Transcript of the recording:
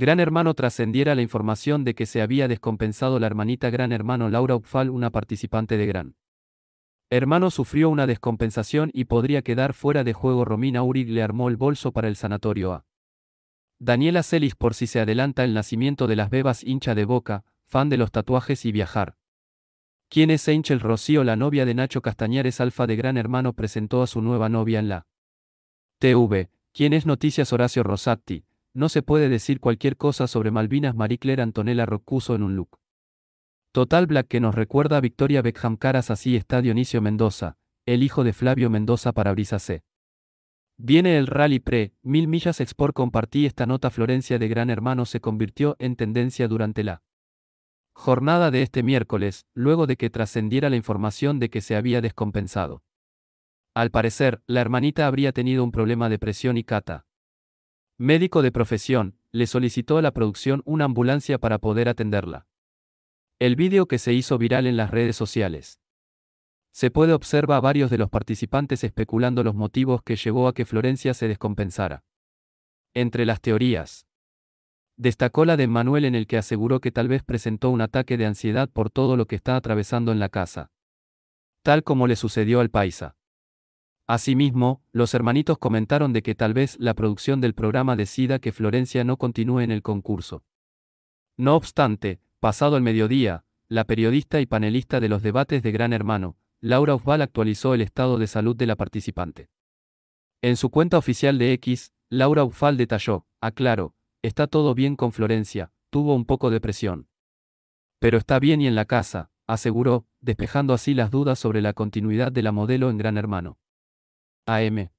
Gran Hermano trascendiera la información de que se había descompensado la hermanita Gran Hermano Laura Upfal, una participante de Gran Hermano sufrió una descompensación y podría quedar fuera de juego. Romina Uri le armó el bolso para el sanatorio a Daniela Celis por si se adelanta el nacimiento de las bebas hincha de boca, fan de los tatuajes y viajar. ¿Quién es Angel Rocío? La novia de Nacho Castañares Alfa de Gran Hermano presentó a su nueva novia en la TV. ¿Quién es Noticias Horacio Rosatti? No se puede decir cualquier cosa sobre Malvinas Marie Antonella Roccuso en un look. Total Black que nos recuerda a Victoria Beckham Caras así está Dionisio Mendoza, el hijo de Flavio Mendoza para Brisa C. Viene el Rally Pre, Mil Millas Export compartí esta nota Florencia de Gran Hermano se convirtió en tendencia durante la jornada de este miércoles, luego de que trascendiera la información de que se había descompensado. Al parecer, la hermanita habría tenido un problema de presión y cata médico de profesión, le solicitó a la producción una ambulancia para poder atenderla. El vídeo que se hizo viral en las redes sociales. Se puede observar a varios de los participantes especulando los motivos que llevó a que Florencia se descompensara. Entre las teorías, destacó la de Manuel en el que aseguró que tal vez presentó un ataque de ansiedad por todo lo que está atravesando en la casa. Tal como le sucedió al paisa. Asimismo, los hermanitos comentaron de que tal vez la producción del programa decida que Florencia no continúe en el concurso. No obstante, pasado el mediodía, la periodista y panelista de los debates de Gran Hermano, Laura Osval actualizó el estado de salud de la participante. En su cuenta oficial de X, Laura Ufal detalló, aclaro, está todo bien con Florencia, tuvo un poco de presión. Pero está bien y en la casa, aseguró, despejando así las dudas sobre la continuidad de la modelo en Gran Hermano. AM.